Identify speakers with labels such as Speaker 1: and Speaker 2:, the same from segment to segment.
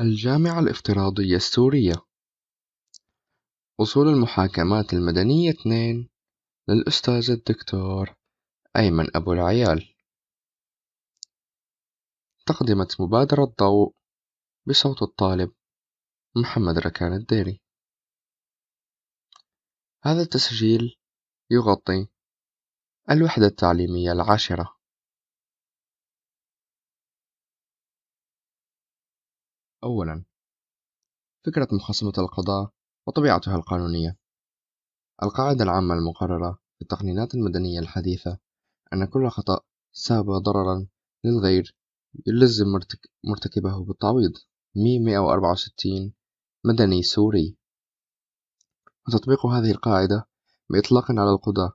Speaker 1: الجامعة الافتراضية السورية أصول المحاكمات المدنية 2 للأستاذ الدكتور أيمن أبو العيال تقدمت مبادرة ضوء بصوت الطالب محمد ركان الديري هذا التسجيل يغطي الوحدة التعليمية العاشرة أولاً فكرة مخاصمة القضاء وطبيعتها القانونية القاعدة العامة المقررة في التقنينات المدنية الحديثة أن كل خطأ سبب ضررا للغير يلزم مرتكبه بالتعويض مي 164 مدني سوري وتطبيق هذه القاعدة بإطلاق على القضاة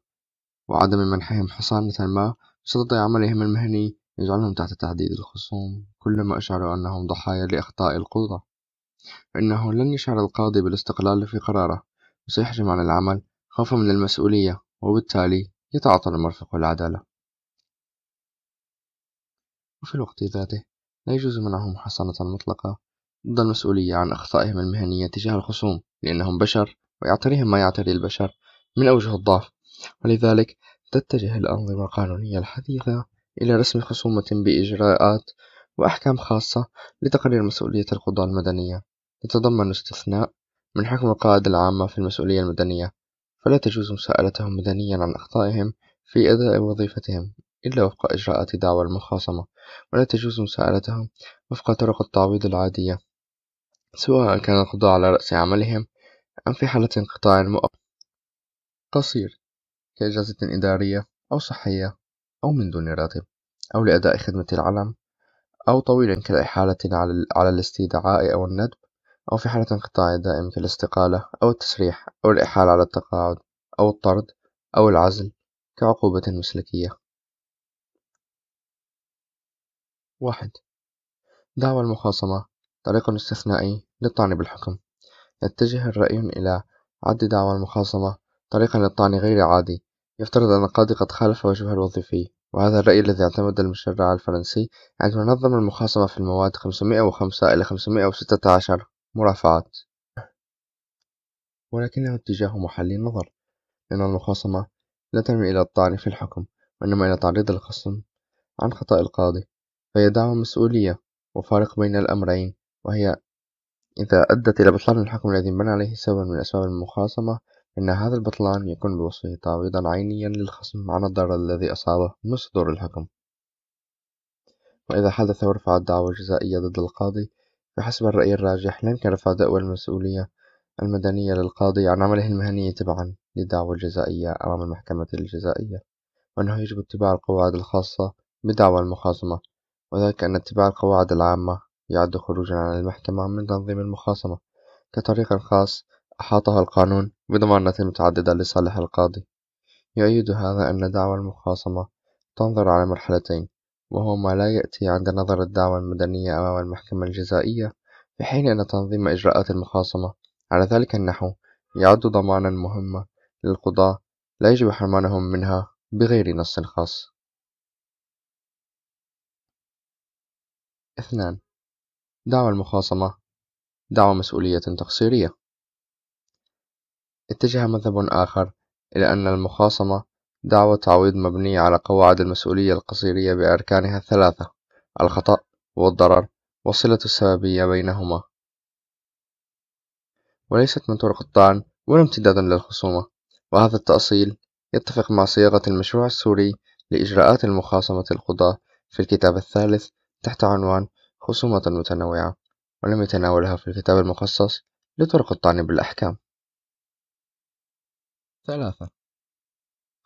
Speaker 1: وعدم منحهم حصانة ما بصدد عملهم المهني يجعلهم تحت تهديد الخصوم كلما أشعروا أنهم ضحايا لأخطاء القضاة فإنه لن يشعر القاضي بالاستقلال في قراره وسيحجم عن العمل خوفا من المسؤولية وبالتالي يتعطل مرفق العدالة وفي الوقت ذاته لا يجوز منعهم حصانة مطلقة ضد المسؤولية عن أخطائهم المهنية تجاه الخصوم لأنهم بشر ويعتريهم ما يعتري البشر من أوجه الضعف ولذلك تتجه الأنظمة القانونية الحديثة إلى رسم خصومة بإجراءات وأحكام خاصة لتقرير مسؤولية القضاة المدنية تتضمن استثناء من حكم القاعدة العامة في المسؤولية المدنية فلا تجوز مساءلتهم مدنيا عن أخطائهم في أداء وظيفتهم إلا وفق إجراءات دعوى المخاصمة ولا تجوز مساءلتهم وفق طرق التعويض العادية سواء كان القضاء على رأس عملهم أم في حالة انقطاع مؤقت قصير كإجازة إدارية أو صحية أو من دون راتب أو لأداء خدمة العلم أو طويلا كالإحالة على الاستدعاء أو الندب أو في حالة انقطاع دائم كالاستقالة أو التسريح أو الإحالة على التقاعد أو الطرد أو العزل كعقوبة مسلكية واحد دعوى المخاصمة طريق استثنائي للطعن بالحكم يتجه الرأي إلى عد دعوى المخاصمة طريقا للطعن غير عادي يفترض أن القاضي قد خالف وجهه الوظيفي وهذا الرأي الذي اعتمد المشرع الفرنسي عندما نظم المخاصمة في المواد 505 إلى 516 مرافعات ولكنه اتجاه محلي النظر لأن المخاصمة لا تنمي إلى الطعن في الحكم وإنما إلى تعريض الخصم عن خطأ القاضي فهي دعوة مسؤولية وفارق بين الأمرين وهي إذا أدت إلى بطلان الحكم الذي بنى عليه سببا من أسباب المخاصمة أن هذا البطلان يكون بوصفه تعويضا عينيا للخصم عن الضرر الذي أصابه من صدور الحكم وإذا حدث ورفع الدعوى الجزائية ضد القاضي فحسب الرأي الراجح لا يمكن رفع دعوى المسؤولية المدنية للقاضي عن عمله المهني تبعا للدعوى الجزائية أمام المحكمة الجزائية وأنه يجب اتباع القواعد الخاصة بدعوى المخاصمة وذلك أن اتباع القواعد العامة يعد خروجا عن المحكمة من تنظيم المخاصمة كطريق خاص أحاطها القانون بضمانات متعددة لصالح القاضي يؤيد هذا أن دعوى المخاصمة تنظر على مرحلتين وهو ما لا يأتي عند نظر الدعوى المدنية أمام المحكمة الجزائية في حين أن تنظيم إجراءات المخاصمة على ذلك النحو يعد ضمانا مهما للقضاة لا يجب حرمانهم منها بغير نص خاص اثنان دعوى المخاصمة دعوى مسؤولية تقصيرية اتجه مذهب آخر إلى أن المخاصمة دعوة تعويض مبنية على قواعد المسؤولية القصيرية بأركانها الثلاثة الخطأ والضرر وصلة السببية بينهما وليست من طرق الطعن ولا امتدادا للخصومة وهذا التأصيل يتفق مع صياغة المشروع السوري لإجراءات المخاصمة القضاة في الكتاب الثالث تحت عنوان خصومة متنوعة ولم يتناولها في الكتاب المخصص لطرق الطعن بالأحكام ثلاثة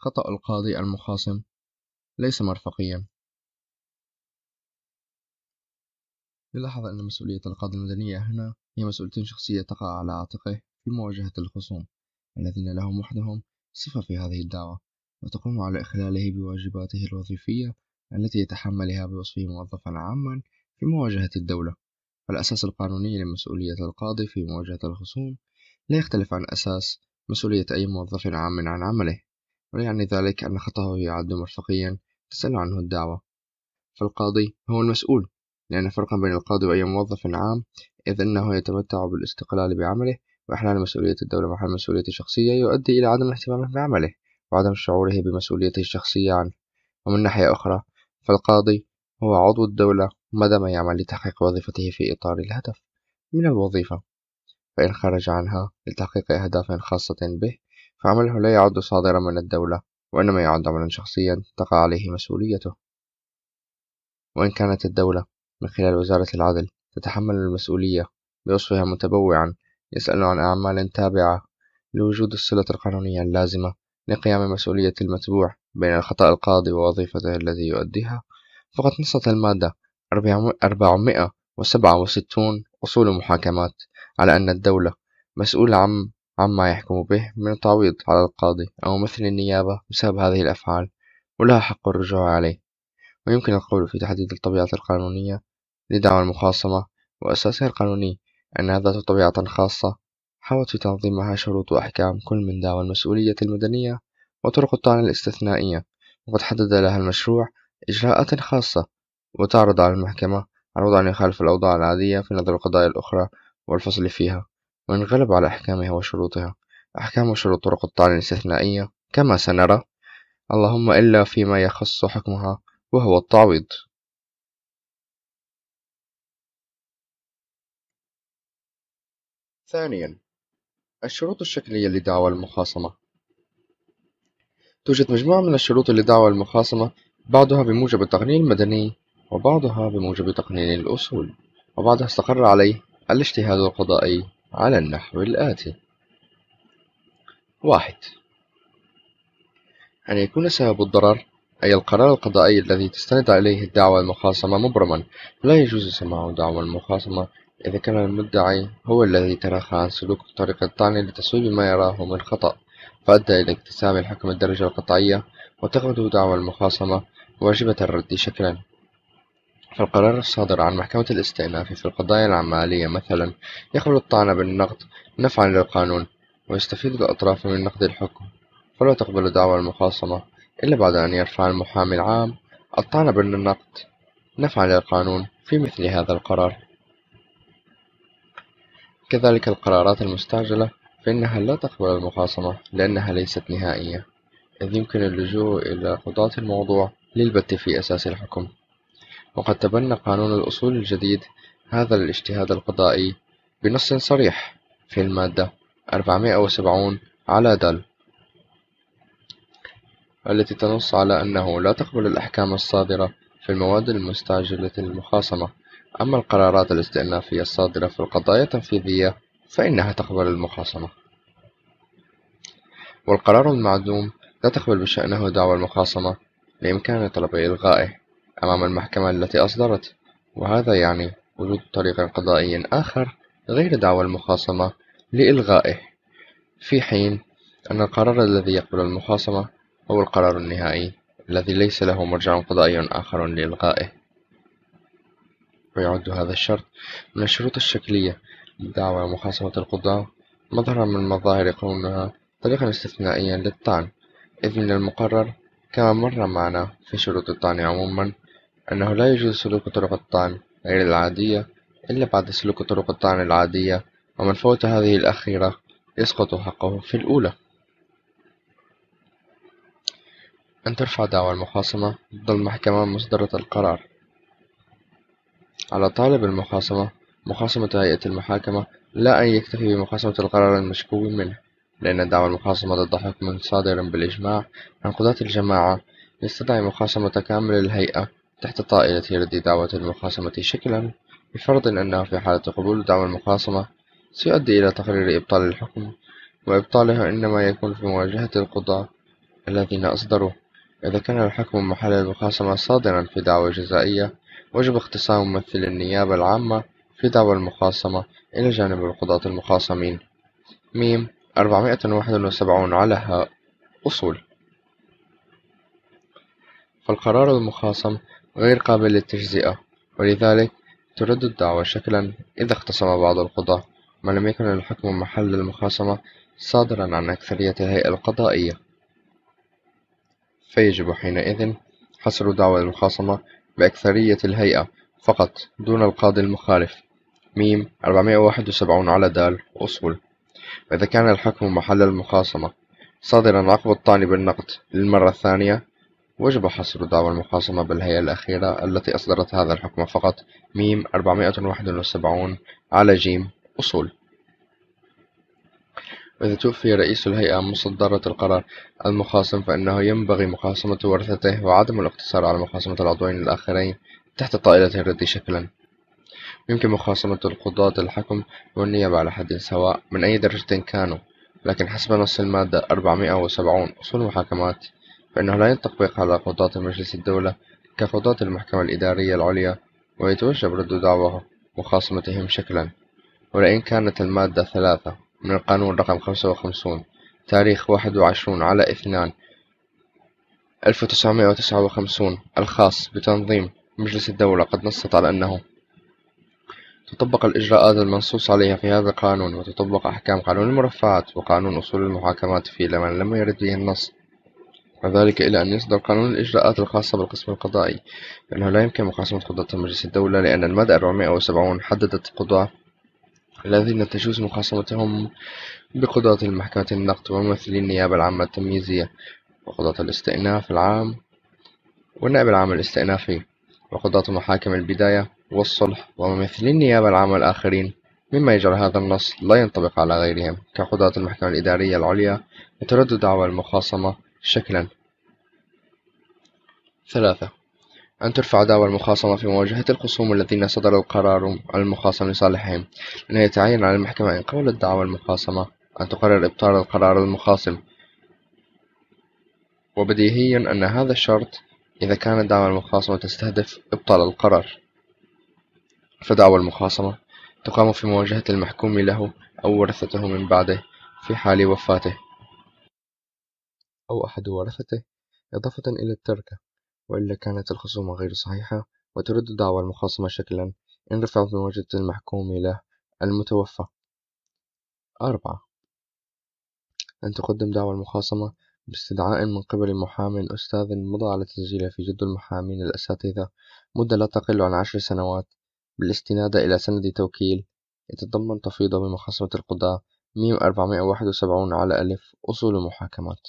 Speaker 1: خطأ القاضي المخاصم ليس مرفقيا نلاحظ أن مسؤولية القاضي المدنية هنا هي مسؤولية شخصية تقع على عاتقه في مواجهة الخصوم الذين لهم وحدهم صفة في هذه الدعوة وتقوم على إخلاله بواجباته الوظيفية التي يتحملها بوصفه موظفا عاما في مواجهة الدولة فالأساس القانوني لمسؤولية القاضي في مواجهة الخصوم لا يختلف عن أساس مسؤولية أي موظف عام عن عمله ويعني ذلك أن خطأه يعد مرفقيا تسأل عنه الدعوة فالقاضي هو المسؤول لأن فرقا بين القاضي وأي موظف عام إذ أنه يتمتع بالاستقلال بعمله وإحلال مسؤولية الدولة وإحلال مسؤولية شخصية يؤدي إلى عدم اهتمامه بعمله وعدم شعوره بمسؤوليته الشخصية عنه ومن ناحية أخرى فالقاضي هو عضو الدولة مدى ما يعمل لتحقيق وظيفته في إطار الهدف من الوظيفة فإن خرج عنها لتحقيق أهداف خاصة به فعمله لا يعد صادرا من الدولة وإنما يعد عملا شخصيا تقع عليه مسؤوليته وإن كانت الدولة من خلال وزارة العدل تتحمل المسؤولية بوصفها متبوعا يسأل عن أعمال تابعة لوجود الصلة القانونية اللازمة لقيام مسؤولية المتبوع بين الخطأ القاضي ووظيفته الذي يؤديها فقد نصت المادة 467 أصول محاكمات على أن الدولة مسؤولة عن عما يحكم به من تعويض على القاضي أو ممثل النيابة بسبب هذه الأفعال ولها حق الرجوع عليه ويمكن القول في تحديد الطبيعة القانونية لدعم المخاصمة وأساسها القانوني أنها ذات طبيعة خاصة حوت في تنظيمها شروط وأحكام كل من دعوى المسؤولية المدنية وطرق الطعن الاستثنائية وقد حدد لها المشروع إجراءات خاصة وتعرض على المحكمة عرض أن يخالف الأوضاع العادية في نظر القضايا الأخرى والفصل فيها وانغلب على أحكامها وشروطها أحكام وشروط طرق الطعن الاستثنائية كما سنرى اللهم إلا فيما يخص حكمها وهو التعويض ثانيا الشروط الشكلية لدعوى المخاصمة توجد مجموعة من الشروط لدعوى المخاصمة بعضها بموجب التقنين المدني وبعضها بموجب تقنين الأصول وبعضها استقر عليه الاجتهاد القضائي على النحو الآتي واحد أن يكون سبب الضرر أي القرار القضائي الذي تستند عليه الدعوة المخاصمة مبرما لا يجوز سماع دعوى المخاصمة إذا كان المدعي هو الذي تراخى عن سلوك الطريق الطعن لتصويب ما يراه من خطأ فأدى إلى اكتساب الحكم الدرجة القطعية وتغدو دعوى المخاصمة واجبة الرد شكلا فالقرار الصادر عن محكمة الاستئناف في القضايا العمالية مثلا يخلو الطعن بالنقد نفعا للقانون ويستفيد الأطراف من نقد الحكم فلا تقبل دعوى المخاصمة إلا بعد أن يرفع المحامي العام الطعن بالنقد نفعا للقانون في مثل هذا القرار كذلك القرارات المستعجلة فإنها لا تقبل المخاصمة لأنها ليست نهائية إذ يمكن اللجوء إلى قضاة الموضوع للبت في أساس الحكم وقد تبنى قانون الأصول الجديد هذا الاجتهاد القضائي بنص صريح في المادة 470 على دل التي تنص على أنه لا تقبل الأحكام الصادرة في المواد المستعجلة المخاصمة أما القرارات الاستئنافية الصادرة في القضايا التنفيذية فإنها تقبل المخاصمة والقرار المعدوم لا تقبل بشأنه دعوى المخاصمة لإمكان طلب إلغائه أمام المحكمة التي أصدرت وهذا يعني وجود طريق قضائي آخر غير دعوى المخاصمة لإلغائه في حين أن القرار الذي يقبل المخاصمة هو القرار النهائي الذي ليس له مرجع قضائي آخر لإلغائه ويعد هذا الشرط من الشروط الشكلية لدعوى مخاصمة القضاة مظهرا من مظاهر كونها طريقا استثنائيا للطعن إذ من المقرر كما مر معنا في شروط الطعن عموما أنه لا يجوز سلوك طرق الطعن غير العادية إلا بعد سلوك طرق الطعن العادية ومن فوت هذه الأخيرة يسقط حقه في الأولى أن ترفع دعوى المخاصمة ضد المحكمة مصدرة القرار على طالب المخاصمة مخاصمة هيئة المحاكمة لا أن يكتفي بمخاصمة القرار المشكوك منه لأن دعوى المخاصمة ضد حكم صادر بالإجماع عن قضاة الجماعة يستدعي مخاصمة كامل الهيئة تحت طائلة رد دعوة المخاصمة شكلا بفرض أنه في حالة قبول دعوة المخاصمة سيؤدي إلى تقرير إبطال الحكم وإبطاله إنما يكون في مواجهة القضاة الذين أصدروه إذا كان الحكم محل المخاصمة صادرا في دعوة جزائية وجب اختصام ممثل النيابة العامة في دعوة المخاصمة إلى جانب القضاة المخاصمين ميم 471 على أصول فالقرار المخاصم غير قابل للتجزئة ولذلك ترد الدعوة شكلا إذا اختصم بعض القضاة ما لم يكن الحكم محل المخاصمة صادرا عن أكثرية الهيئة القضائية فيجب حينئذ حصر دعوى المخاصمة بأكثرية الهيئة فقط دون القاضي المخالف ميم 471 على دال أصول وإذا كان الحكم محل المخاصمة صادرا عقب الطعن بالنقد للمرة الثانية وجب حصر دعوى المخاصمة بالهيئة الأخيرة التي أصدرت هذا الحكم فقط ميم 471 على جيم أصول إذا توفي رئيس الهيئة مصدرة القرار المخاصم فإنه ينبغي مخاصمة ورثته وعدم الاقتصار على مخاصمة العضوين الآخرين تحت طائلة الرد شكلا يمكن مخاصمة القضاة الحكم والنيابة على حد سواء من أي درجة كانوا لكن حسب نص المادة 470 أصول المحاكمات فإنه لا ينطبق على قضاة مجلس الدولة كقضاة المحكمة الإدارية العليا ويتوجب رد دعوة وخاصمتهم شكلا ولئن كانت المادة ثلاثة من القانون رقم خمسة وخمسون تاريخ واحد وعشرون على اثنان ألف وتسعمائة وتسعة وخمسون الخاص بتنظيم مجلس الدولة قد نصت على أنه تطبق الإجراءات المنصوص عليها في هذا القانون وتطبق أحكام قانون المرفعات وقانون أصول المحاكمات في لمن لم يرد به النص وذلك إلى أن يصدر قانون الإجراءات الخاصة بالقسم القضائي لأنه لا يمكن مقاسمة قضاة مجلس الدولة لأن المادة 470 حددت القضاة الذين تجوز مخاصمتهم بقضاة المحكمة النقد وممثلي النيابة العامة التمييزية وقضاة الاستئناف العام والنائب العام الاستئنافي وقضاة محاكم البداية والصلح وممثلي النيابة العامة الآخرين مما يجعل هذا النص لا ينطبق على غيرهم كقضاة المحكمة الإدارية العليا وترد دعوى المخاصمة شكلا ثلاثة أن ترفع دعوى المخاصمة في مواجهة الخصوم الذين صدر القرار المخاصم لصالحهم أن يتعين على المحكمة إن قبل الدعوى المخاصمة أن تقرر إبطال القرار المخاصم وبديهيا أن هذا الشرط إذا كانت دعوى المخاصمة تستهدف إبطال القرار فدعوى المخاصمة تقام في مواجهة المحكوم له أو ورثته من بعده في حال وفاته أو أحد ورثته إضافة إلى التركة وإلا كانت الخصومة غير صحيحة وترد دعوى المخاصمة شكلا إن رفعت من وجهة المحكوم له المتوفى أربعة أن تقدم دعوى المخاصمة باستدعاء من قبل محام أستاذ مضى على تسجيله في جد المحامين الأساتذة مدة لا تقل عن عشر سنوات بالاستناد إلى سند توكيل يتضمن تفويضه بمخاصمة القضاة 1471 على ألف أصول محاكمات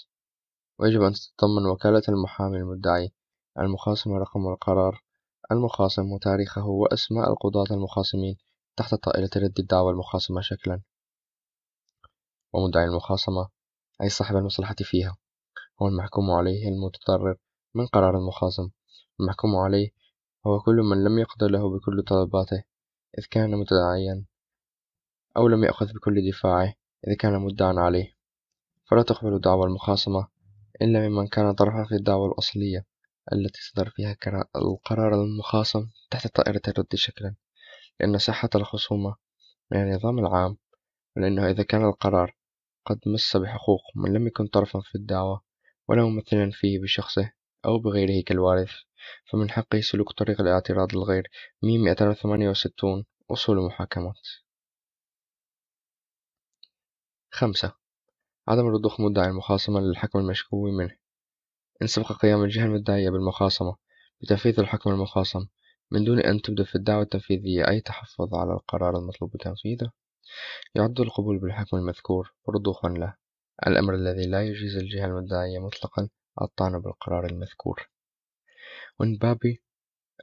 Speaker 1: ويجب أن تتضمن وكالة المحامي المدعي المخاصم رقم القرار المخاصم وتاريخه وأسماء القضاة المخاصمين تحت طائلة رد الدعوى المخاصمة شكلا ومدعي المخاصمة أي صاحب المصلحة فيها هو المحكوم عليه المتضرر من قرار المخاصم المحكوم عليه هو كل من لم يقضي له بكل طلباته إذ كان متدعيا أو لم يأخذ بكل دفاعه إذا كان مدعا عليه فلا تقبل دعوى المخاصمة إلا ممن كان طرفا في الدعوة الأصلية التي صدر فيها القرار المخاصم تحت طائرة الرد شكلا لأن صحة الخصومة من النظام العام ولأنه إذا كان القرار قد مس بحقوق من لم يكن طرفا في الدعوة ولا ممثلا فيه بشخصه أو بغيره كالوارث فمن حقه سلوك طريق الاعتراض الغير ميم 268 أصول المحاكمات. خمسة عدم رضوخ مدعي المخاصمة للحكم المشكو منه إن سبق قيام الجهة المدعية بالمخاصمة بتنفيذ الحكم المخاصم من دون أن تبدأ في الدعوة التنفيذية أي تحفظ على القرار المطلوب تنفيذه يعد القبول بالحكم المذكور رضوخا له الأمر الذي لا يجيز الجهة المدعية مطلقا الطعن بالقرار المذكور ومن بابي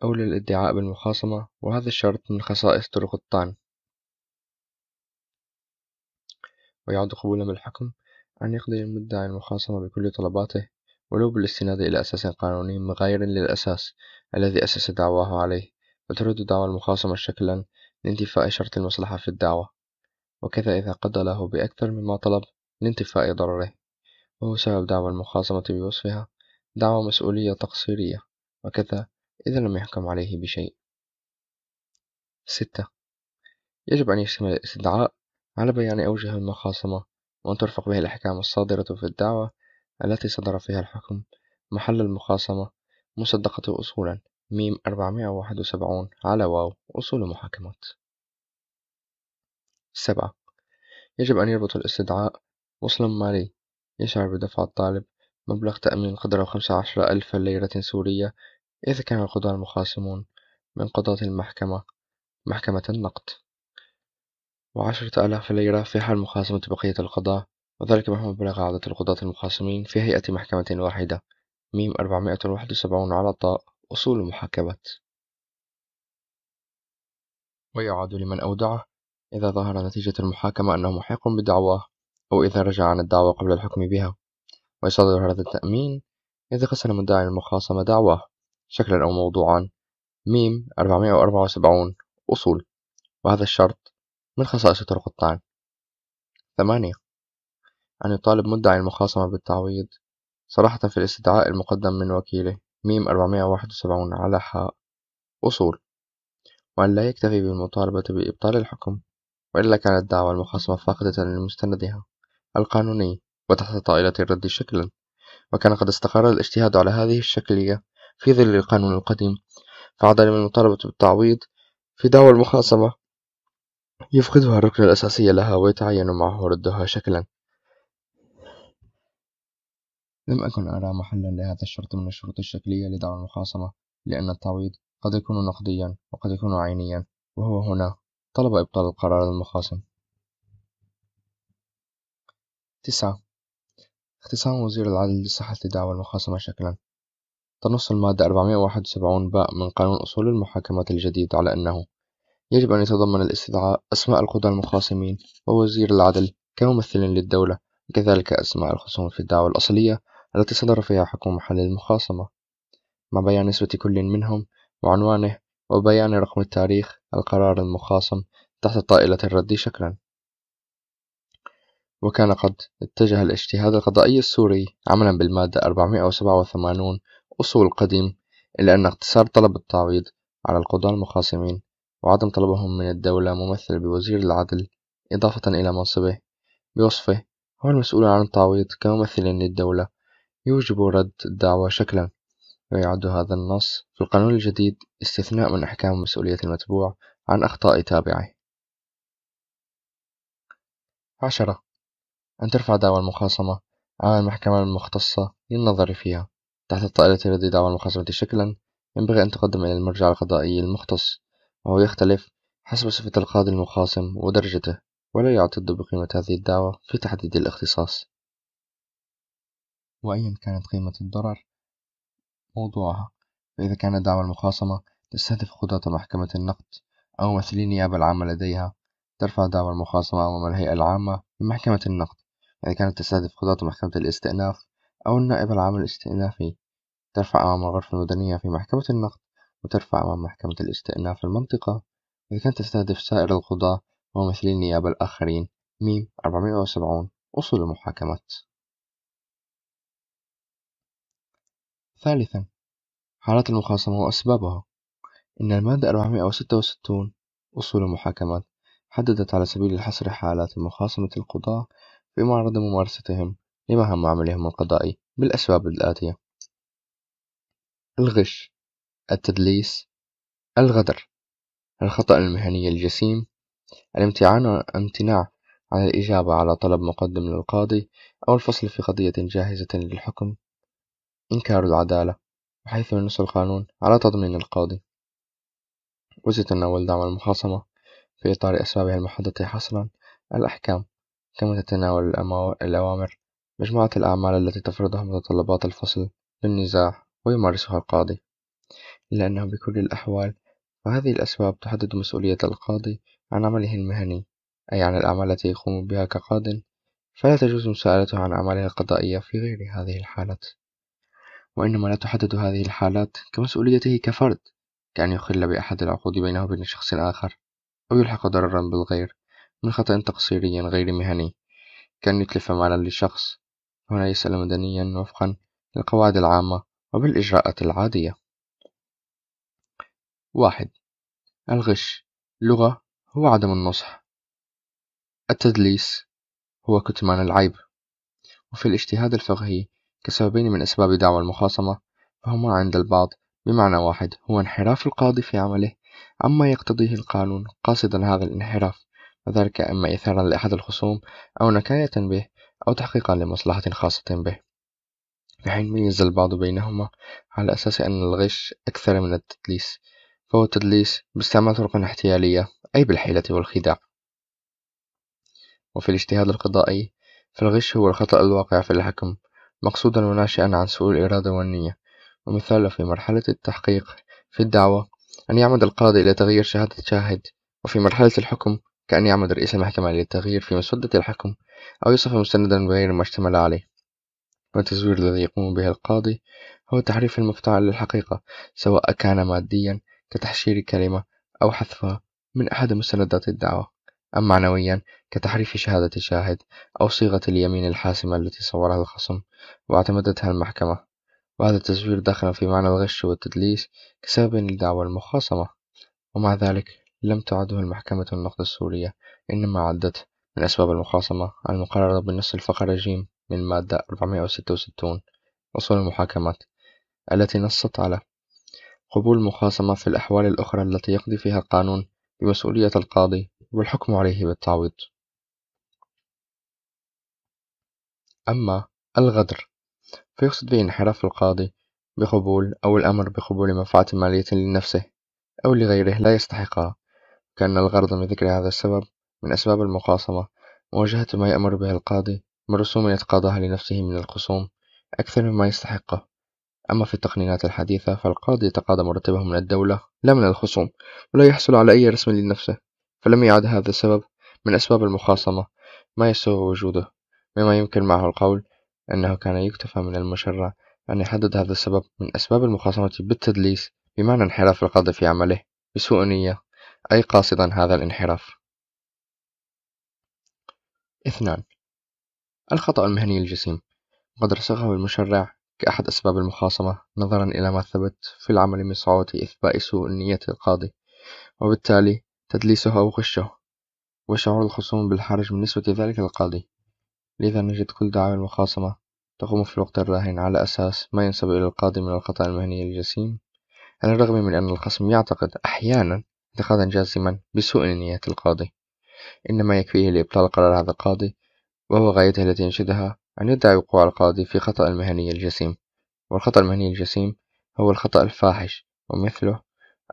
Speaker 1: أولى الادعاء بالمخاصمة وهذا الشرط من خصائص طرق الطعن ويعد قبولا بالحكم أن يقضي المدعي المخاصمة بكل طلباته ولو بالاستناد إلى أساس قانوني مغاير للأساس الذي أسس دعواه عليه وترد دعوى المخاصمة شكلا لانتفاء شرط المصلحة في الدعوة وكذا إذا قضى له بأكثر مما طلب لانتفاء ضرره وهو سبب دعوى المخاصمة بوصفها دعوى مسؤولية تقصيرية وكذا إذا لم يحكم عليه بشيء ستة يجب أن يشتمل الاستدعاء على بيان أوجه المخاصمة وأن ترفق به الأحكام الصادرة في الدعوة التي صدر فيها الحكم محل المخاصمة مصدقة أصولا ميم 471 على واو أصول محاكمات سبعة يجب أن يربط الاستدعاء وصلا مالي يشعر بدفع الطالب مبلغ تأمين قدره خمسة عشر ألف ليرة سورية إذا كان القضاة المخاصمون من قضاة المحكمة محكمة النقد وعشرة آلاف ليرة في حال مخاصمة بقية القضاة وذلك مهما بلغ عدد القضاة المخاصمين في هيئة محكمة واحدة ميم أربعمائة وواحد وسبعون على الطاء أصول المحاكمة ويعاد لمن أودعه إذا ظهر نتيجة المحاكمة أنه محق بدعواه أو إذا رجع عن الدعوة قبل الحكم بها ويصدر هذا التأمين إذا خسر مدعي المخاصمة دعواه شكلا أو موضوعا ميم 474 أصول وهذا الشرط من خصائص طرق الطعن ثمانية أن يطالب مدعي المخاصمة بالتعويض صراحة في الاستدعاء المقدم من وكيله ميم 471 على حاء أصول وأن لا يكتفي بالمطالبة بإبطال الحكم وإلا كانت دعوى المخاصمة فاقدة لمستندها القانوني وتحت طائلة الرد شكلا وكان قد استقر الاجتهاد على هذه الشكلية في ظل القانون القديم فعدل من المطالبة بالتعويض في دعوى المخاصمة يفقدها الركن الأساسي لها ويتعين معه ردها شكلا لم أكن أرى محلا لهذا الشرط من الشروط الشكلية لدعم المخاصمة لأن التعويض قد يكون نقديا وقد يكون عينيا وهو هنا طلب إبطال القرار المخاصم تسعة اختصام وزير العدل لصحة دعوى المخاصمة شكلا تنص المادة 471 باء من قانون أصول المحاكمات الجديد على أنه يجب أن يتضمن الاستدعاء أسماء القضاة المخاصمين ووزير العدل كممثل للدولة وكذلك أسماء الخصوم في الدعوة الأصلية التي صدر فيها حكم محل المخاصمة مع بيان نسبة كل منهم وعنوانه وبيان رقم التاريخ القرار المخاصم تحت طائلة الرد شكلا وكان قد اتجه الاجتهاد القضائي السوري عملا بالمادة 487 أصول قديم إلى أن اقتصار طلب التعويض على القضاة المخاصمين وعدم طلبهم من الدولة ممثل بوزير العدل إضافة إلى منصبه بوصفه هو المسؤول عن التعويض كممثل للدولة يوجب رد الدعوى شكلا ويعد هذا النص في القانون الجديد استثناء من إحكام مسؤولية المتبوع عن أخطاء تابعه عشرة أن ترفع دعوى المخاصمة على المحكمة المختصة للنظر فيها تحت الطائلة رد دعوى المخاصمة شكلا ينبغي أن تقدم إلى المرجع القضائي المختص وهو يختلف حسب صفة القاضي المخاصم ودرجته ولا يعتد بقيمة هذه الدعوة في تحديد الاختصاص وأيا كانت قيمة الضرر موضوعها فإذا كانت دعوى المخاصمة تستهدف قضاة محكمة النقد أو ممثلي النيابة العامة لديها ترفع دعوى المخاصمة أمام الهيئة العامة لمحكمة النقد إذا كانت تستهدف قضاة محكمة الاستئناف أو النائب العام الاستئنافي ترفع أمام الغرفة المدنية في محكمة النقد وترفع أمام محكمة الاستئناف في المنطقة إذا كانت تستهدف سائر القضاة وممثلي النيابة الآخرين ميم 470 أصول المحاكمات ثالثا حالات المخاصمة وأسبابها إن المادة 466 أصول المحاكمات حددت على سبيل الحصر حالات مخاصمة القضاة في معرض ممارستهم لمهام عملهم القضائي بالأسباب الآتية الغش التدليس الغدر الخطأ المهني الجسيم الامتناع عن الإجابة على طلب مقدم للقاضي أو الفصل في قضية جاهزة للحكم إنكار العدالة وحيث ينص القانون على تضمين القاضي وستتناول دعم المخاصمة في إطار أسبابها المحددة حصرا الأحكام كما تتناول الأوامر مجموعة الأعمال التي تفرضها متطلبات الفصل بالنزاع ويمارسها القاضي إلا أنه بكل الأحوال فهذه الأسباب تحدد مسؤولية القاضي عن عمله المهني أي عن الأعمال التي يقوم بها كقاضٍ فلا تجوز مساءلته عن أعماله القضائية في غير هذه الحالات وإنما لا تحدد هذه الحالات كمسؤوليته كفرد كأن يخل بأحد العقود بينه وبين شخص آخر أو يلحق ضررا بالغير من خطأ تقصيري غير مهني كأن يتلف مالا لشخص هنا يسأل مدنيا وفقا للقواعد العامة وبالإجراءات العادية واحد الغش اللغة هو عدم النصح التدليس هو كتمان العيب وفي الاجتهاد الفقهي كسببين من أسباب دعوى المخاصمة فهما عند البعض بمعنى واحد هو انحراف القاضي في عمله عما يقتضيه القانون قاصدا هذا الانحراف وذلك إما إثارا لأحد الخصوم أو نكاية به أو تحقيقا لمصلحة خاصة به في حين ميز البعض بينهما على أساس أن الغش أكثر من التدليس فهو التدليس باستعمال طرق احتيالية أي بالحيلة والخداع وفي الاجتهاد القضائي فالغش هو الخطأ الواقع في الحكم مقصودا وناشئا عن سوء الإرادة والنية ومثاله في مرحلة التحقيق في الدعوة أن يعمد القاضي إلى تغيير شهادة شاهد وفي مرحلة الحكم كأن يعمد رئيس المحكمة للتغيير في مسودة الحكم أو يصف مستندا بغير ما اشتمل عليه والتزوير الذي يقوم به القاضي هو تحريف المفتعل للحقيقة سواء كان ماديا كتحشير كلمة أو حذفها من أحد مستندات الدعوة أم معنويا كتحريف شهادة الشاهد أو صيغة اليمين الحاسمة التي صورها الخصم واعتمدتها المحكمة وهذا التزوير دخل في معنى الغش والتدليس كسبب للدعوة المخاصمة ومع ذلك لم تعده المحكمة النقد السورية إنما عدت من أسباب المخاصمة المقررة بالنص الفقرة جيم من مادة 466 أصول المحاكمات التي نصت على قبول المخاصمة في الأحوال الأخرى التي يقضي فيها القانون بمسؤولية القاضي والحكم عليه بالتعويض أما الغدر فيقصد به انحراف القاضي بقبول أو الأمر بقبول منفعة مالية لنفسه أو لغيره لا يستحقها كأن الغرض من ذكر هذا السبب من أسباب المخاصمة مواجهة ما يأمر به القاضي من رسوم يتقاضاها لنفسه من الخصوم أكثر مما يستحقه أما في التقنينات الحديثة فالقاضي تقاضى مرتبه من الدولة لا من الخصوم ولا يحصل على أي رسم لنفسه فلم يعد هذا السبب من أسباب المخاصمة ما يسوء وجوده مما يمكن معه القول أنه كان يكتفى من المشرع أن يحدد هذا السبب من أسباب المخاصمة بالتدليس بمعنى انحراف القاضي في عمله بسوء نية أي قاصدا هذا الانحراف اثنان الخطأ المهني الجسيم قد رسخه المشرع كأحد أسباب المخاصمة نظرا إلى ما ثبت في العمل من صعوبة إثبات سوء نية القاضي وبالتالي تدليسه أو غشه وشعور الخصوم بالحرج بالنسبة ذلك للقاضي لذا نجد كل دعاوى المخاصمة تقوم في الوقت الراهن على أساس ما ينسب إلى القاضي من الخطأ المهني الجسيم على الرغم من أن الخصم يعتقد أحيانا اعتقادا جازما بسوء نية القاضي إنما يكفيه لإبطال قرار هذا القاضي وهو غايته التي ينشدها أن يدعي وقوع القاضي في خطأ المهني الجسيم والخطأ المهني الجسيم هو الخطأ الفاحش ومثله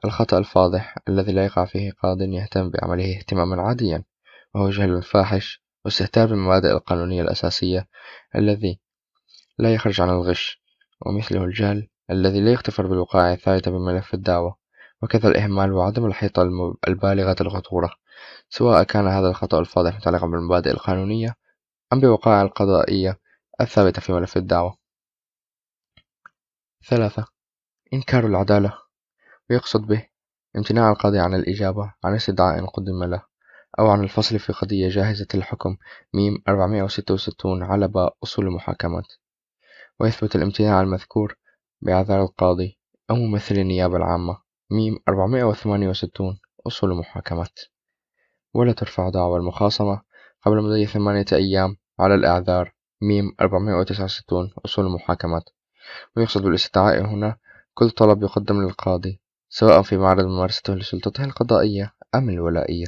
Speaker 1: الخطأ الفاضح الذي لا يقع فيه قاض يهتم بعمله اهتماما عاديا وهو جهل فاحش واستهتار بالمبادئ القانونية الأساسية الذي لا يخرج عن الغش ومثله الجهل الذي لا يغتفر بالوقائع الثابتة بملف الدعوة وكذا الإهمال وعدم الحيطة البالغة الخطورة سواء كان هذا الخطأ الفاضح متعلقا بالمبادئ القانونية أم بوقائع القضائية الثابتة في ملف الدعوة ثلاثة إنكار العدالة ويقصد به امتناع القاضي عن الإجابة عن استدعاء قدم له أو عن الفصل في قضية جاهزة الحكم ميم 466 على باء أصول المحاكمات ويثبت الامتناع المذكور بإعذار القاضي أو ممثل النيابة العامة ميم 468 أصول المحاكمات ولا ترفع دعوى المخاصمة قبل مضي ثمانية أيام على الأعذار ميم 469 أصول المحاكمات ويقصد بالاستدعاء هنا كل طلب يقدم للقاضي سواء في معرض ممارسته لسلطته القضائية أم الولائية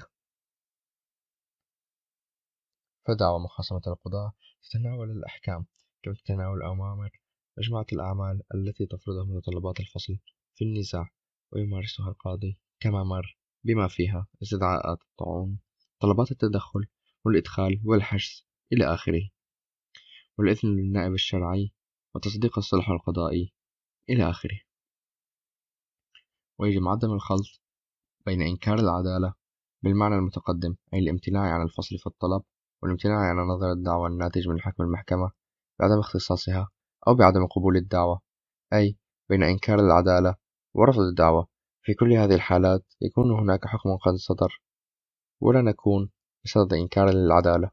Speaker 1: فدعوى محاصمة القضاة تتناول الأحكام كما تتناول أوامر مجموعة الأعمال التي تفرضها متطلبات الفصل في النزاع ويمارسها القاضي كما مر بما فيها استدعاءات الطعون طلبات التدخل والإدخال والحجز إلى آخره والإثم للنائب الشرعي وتصديق الصلح القضائي إلى آخره ويجب عدم الخلط بين إنكار العدالة بالمعنى المتقدم أي الامتناع عن الفصل في الطلب والامتناع عن نظر الدعوة الناتج من حكم المحكمة بعدم اختصاصها أو بعدم قبول الدعوة أي بين إنكار العدالة ورفض الدعوة في كل هذه الحالات يكون هناك حكم قد صدر ولا نكون بصدد إنكار للعدالة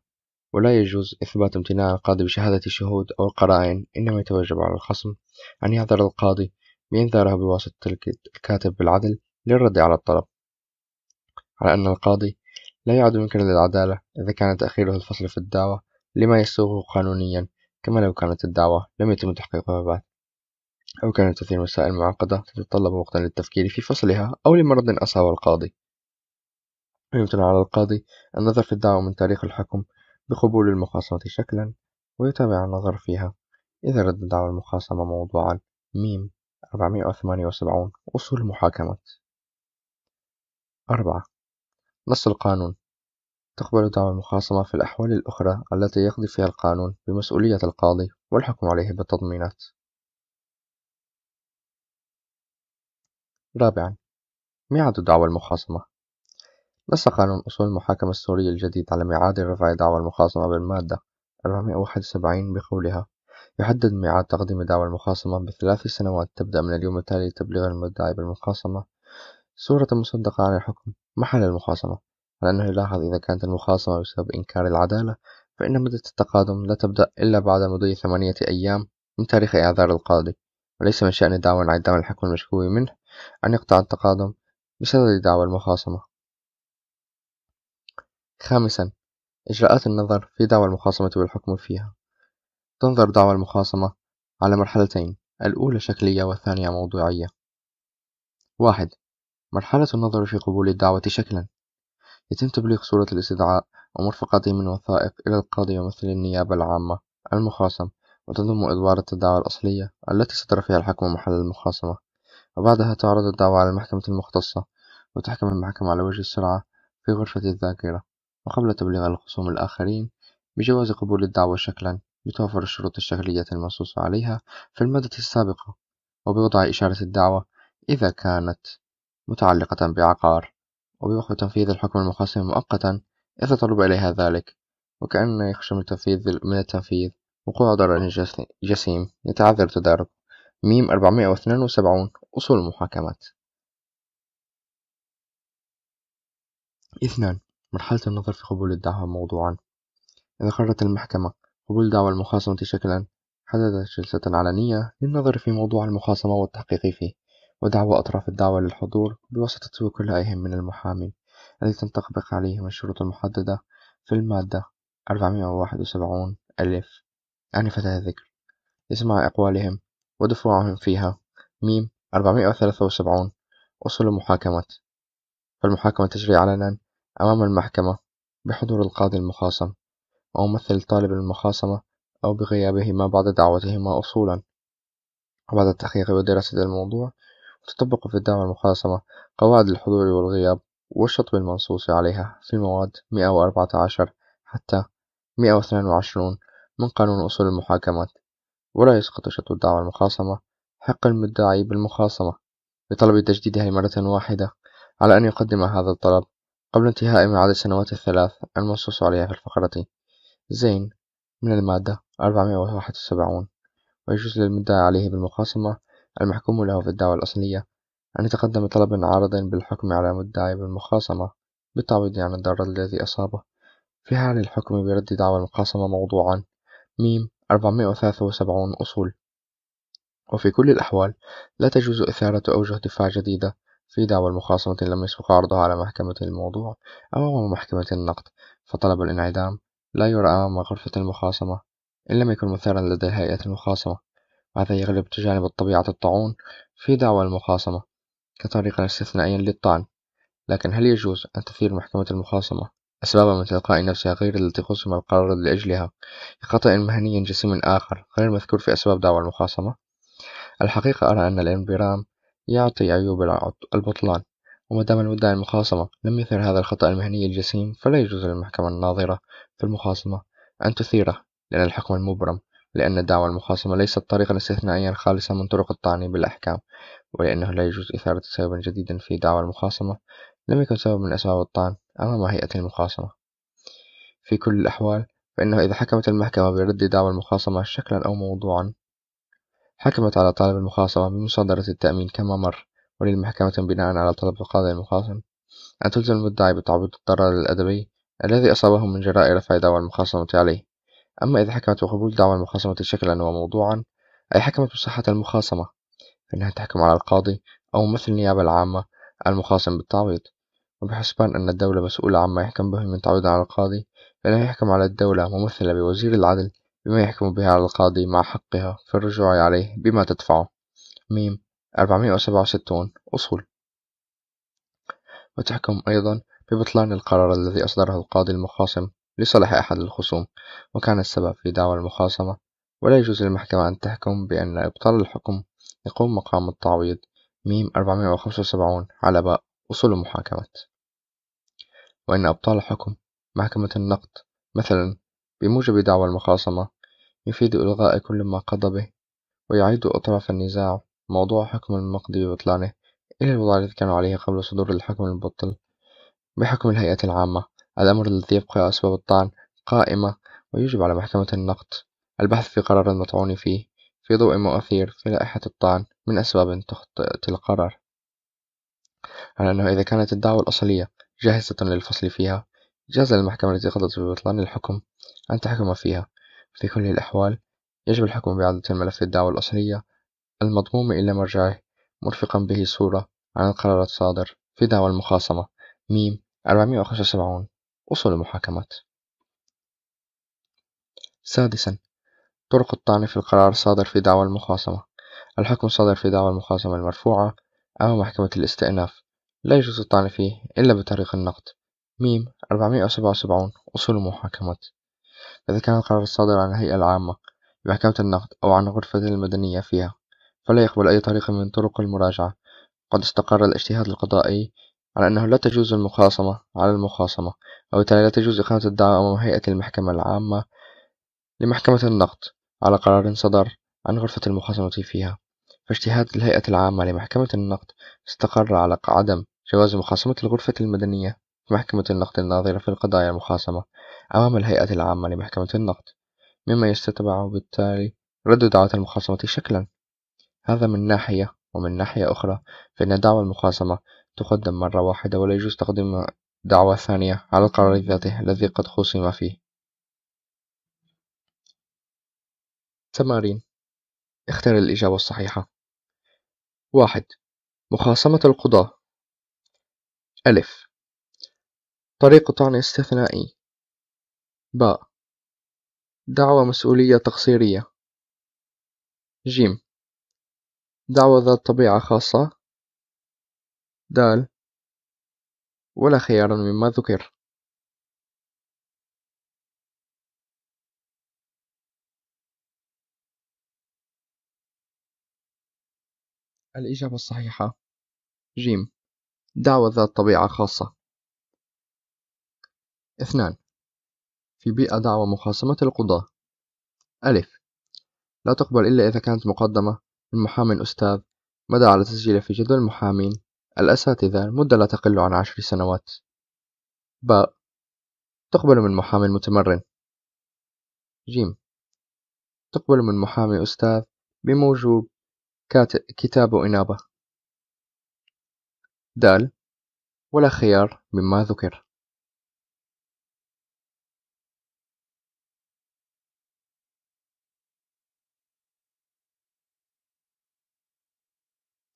Speaker 1: ولا يجوز إثبات امتناع القاضي بشهادة الشهود أو القرائن إنما يتوجب على الخصم أن يعذر القاضي بإنذاره بواسطة الكاتب بالعدل للرد على الطلب على أن القاضي لا يعد منكر للعدالة إذا كان تأخيره الفصل في الدعوة لما يسوغه قانونيا كما لو كانت الدعوة لم يتم تحقيقها بعد أو كانت تثير مسائل معقدة تتطلب وقتا للتفكير في فصلها أو لمرض أصاب القاضي يمكن على القاضي النظر في الدعوة من تاريخ الحكم بقبول المخاصمة شكلا ويتابع النظر فيها إذا رد دعوى المخاصمة موضوعا ميم 478 أصول المحاكمة أربعة نص القانون تقبل دعوى المخاصمة في الأحوال الأخرى التي يقضي فيها القانون بمسؤولية القاضي والحكم عليه بالتضمينات رابعا ميعاد الدعوة دعوى المخاصمة نص قانون أصول المحاكمة السورية الجديد على ميعاد رفع دعوى المخاصمة بالمادة 471 بقولها يحدد ميعاد تقديم دعوى المخاصمة بثلاث سنوات تبدأ من اليوم التالي لتبليغ المدعي بالمخاصمة صورة مصدقة عن الحكم محل المخاصمة على أنه يلاحظ إذا كانت المخاصمة بسبب إنكار العدالة فإن مدة التقادم لا تبدأ إلا بعد مضي ثمانية أيام من تاريخ إعذار القاضي وليس من شأن دعوى عدم الحكم المشكوي منه أن يقطع التقادم بسبب دعوى المخاصمة خامسا إجراءات النظر في دعوى المخاصمة والحكم فيها تنظر دعوى المخاصمة على مرحلتين الأولى شكلية والثانية موضوعية واحد مرحلة النظر في قبول الدعوة شكلا يتم تبليغ صورة الاستدعاء ومرفقته من وثائق إلى القاضي ومثل النيابة العامة المخاصم وتضم إدوار الدعوى الأصلية التي صدر فيها الحكم محل المخاصمة وبعدها تعرض الدعوى على المحكمة المختصة وتحكم المحكمة على وجه السرعة في غرفة الذاكرة وقبل تبليغ الخصوم الآخرين بجواز قبول الدعوة شكلا بتوفر الشروط الشكلية المنصوص عليها في المادة السابقة وبوضع إشارة الدعوة إذا كانت متعلقة بعقار وبوقف تنفيذ الحكم المخصم مؤقتا إذا طلب إليها ذلك وكأن يخشى من التنفيذ من التنفيذ وقوع ضرر جسيم يتعذر تدارك ميم 472 أصول المحاكمات اثنان مرحلة النظر في قبول الدعوى موضوعا إذا قررت المحكمة قبول دعوى المخاصمة شكلا حددت جلسة علنية للنظر في موضوع المخاصمة والتحقيق فيه ودعوى أطراف الدعوى للحضور بواسطة وكلائهم من المحامي التي تنطبق عليهم الشروط المحددة في المادة 471 ألف يعني آنفة الذكر لسماع أقوالهم ودفوعهم فيها ميم 473 أصول محاكمة فالمحاكمة تجري علنا أمام المحكمة بحضور القاضي المخاصم وممثل طالب المخاصمة أو بغيابهما بعد دعوتهما أصولا وبعد التحقيق ودراسة الموضوع تطبق في الدعوة المخاصمة قواعد الحضور والغياب والشطب المنصوص عليها في المواد 114 حتى 122 من قانون أصول المحاكمات ولا يسقط شطب الدعوة المخاصمة حق المدعي بالمخاصمة بطلب تجديدها لمرة واحدة على أن يقدم هذا الطلب قبل انتهاء من عدد السنوات الثلاث المنصوص عليها في الفقرة زين من المادة 471 ويجوز للمدعي عليه بالمخاصمة المحكوم له في الدعوة الأصلية أن يتقدم طلب عارض بالحكم على مدعي بالمخاصمة بالتعويض عن الضرر الذي أصابه في حال الحكم برد دعوى المخاصمة موضوعا ميم 473 أصول وفي كل الأحوال لا تجوز إثارة أوجه دفاع جديدة في دعوى المخاصمة لم يسبق عرضها على محكمة الموضوع أمام محكمة النقد فطلب الانعدام لا يرى أمام غرفة المخاصمة إن لم يكن مثيرا لدى هيئة المخاصمة وهذا يغلب تجانب الطبيعة الطاعون في دعوى المخاصمة كطريقة استثنائية للطعن لكن هل يجوز أن تثير محكمة المخاصمة أسبابا من تلقاء نفسها غير التي خصم القرار لأجلها لخطأ مهني جسيم آخر غير مذكور في أسباب دعوى المخاصمة؟ الحقيقة أرى أن الانبرام يعطي عيوب البطلان وما دام المدعي المخاصمة لم يثر هذا الخطأ المهني الجسيم فلا يجوز للمحكمة الناظرة في المخاصمة أن تثيره لأن الحكم المبرم لأن دعوى المخاصمة ليست طريقا استثنائيا خالصا من طرق الطعن بالأحكام ولأنه لا يجوز إثارة سبب جديد في دعوى المخاصمة لم يكن سبب من أسباب الطعن أمام هيئة المخاصمة في كل الأحوال فإنه إذا حكمت المحكمة برد دعوى المخاصمة شكلا أو موضوعا حكمت على طالب المخاصمة بمصادرة التأمين كما مر وللمحكمة بناء على طلب القاضي المخاصم أن تلزم المدعي بتعويض الضرر الأدبي الذي أصابه من جراء رفع دعوى المخاصمة عليه أما إذا حكمت بقبول دعوى المخاصمة شكلا وموضوعا أي حكمت بصحة المخاصمة فإنها تحكم على القاضي أو ممثل النيابة العامة المخاصم بالتعويض وبحسبان أن الدولة مسؤولة عما يحكم به من تعويض على القاضي فإنه يحكم على الدولة ممثلة بوزير العدل بما يحكم بها على القاضي مع حقها في الرجوع عليه بما تدفعه م 467 أصول وتحكم أيضا ببطلان القرار الذي أصدره القاضي المخاصم لصالح أحد الخصوم وكان السبب في دعوى المخاصمة ولا يجوز للمحكمة أن تحكم بأن إبطال الحكم يقوم مقام التعويض ميم 475 على باء أصول المحاكمات وإن أبطال الحكم محكمة النقد مثلا بموجب دعوى المخاصمة يفيد إلغاء كل ما قضى به ويعيد أطراف النزاع موضوع حكم المقضي ببطلانه إلى الوضع الذي كانوا عليه قبل صدور الحكم المبطل بحكم الهيئة العامة الأمر الذي يبقى أسباب الطعن قائمة ويجب على محكمة النقد البحث في قرار المطعون فيه في ضوء مؤثر في لائحة الطعن من أسباب تخطئ القرار على أنه إذا كانت الدعوة الأصلية جاهزة للفصل فيها جاز للمحكمة التي قضت ببطلان الحكم أن تحكم فيها في كل الأحوال يجب الحكم بإعادة الملف الدعوى الأصلية المضموم إلى مرجعه مرفقا به صورة عن القرار الصادر في دعوى المخاصمة ميم 475 أصول المحاكمات سادسا طرق الطعن في القرار الصادر في دعوى المخاصمة الحكم الصادر في دعوى المخاصمة المرفوعة أمام محكمة الاستئناف لا يجوز الطعن فيه إلا بطريق النقد ميم 477 أصول المحاكمات إذا كان القرار الصادر عن الهيئة العامة لمحكمة النقد أو عن غرفة المدنية فيها فلا يقبل أي طريق من طرق المراجعة قد استقر الاجتهاد القضائي على أنه لا تجوز المخاصمة على المخاصمة أو لا تجوز إقامة الدعوة أمام هيئة المحكمة العامة لمحكمة النقد على قرار صدر عن غرفة المخاصمة فيها فاجتهاد الهيئة العامة لمحكمة النقد استقر على عدم جواز مخاصمة الغرفة المدنية محكمة النقد الناظرة في القضايا المخاصمة أمام الهيئة العامة لمحكمة النقد مما يستتبع بالتالي رد دعوة المخاصمة شكلا هذا من ناحية ومن ناحية أخرى فإن دعوة المخاصمة تقدم مرة واحدة ولا يجوز تقديم دعوة ثانية على القرار ذاته الذي قد خصم فيه تمارين اختر الإجابة الصحيحة واحد مخاصمة القضاة ألف طريق طعن استثنائي ب دعوى مسؤولية تقصيرية ج دعوى ذات طبيعة خاصة د ولا خيار مما ذكر الإجابة الصحيحة ج دعوة ذات طبيعة خاصة اثنان في بيئة دعوى مخاصمة القضاة ألف لا تقبل إلا إذا كانت مقدمة من محام أستاذ مدى على تسجيله في جدول المحامين الأساتذة مدة لا تقل عن عشر سنوات ب تقبل من محام متمرن جيم تقبل من محامي أستاذ بموجب كتاب إنابة دال ولا خيار مما ذكر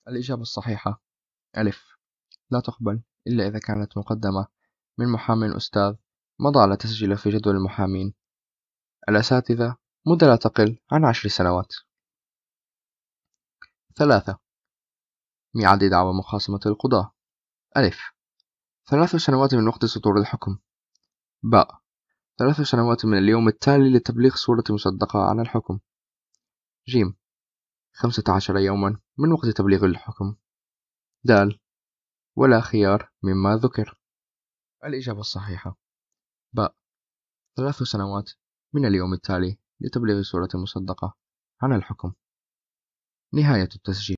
Speaker 1: الإجابة الصحيحة ألف لا تقبل إلا إذا كانت مقدمة من محام أستاذ مضى على تسجيله في جدول المحامين الأساتذة مدة لا تقل عن عشر سنوات ثلاثة ميعاد دعوى مخاصمة القضاة ألف ثلاث سنوات من وقت صدور الحكم باء ثلاث سنوات من اليوم التالي لتبليغ صورة مصدقة عن الحكم جيم خمسة عشر يوما من وقت تبليغ الحكم د ولا خيار مما ذكر الإجابة الصحيحة ب ثلاث سنوات من اليوم التالي لتبليغ صورة مصدقة عن الحكم نهاية التسجيل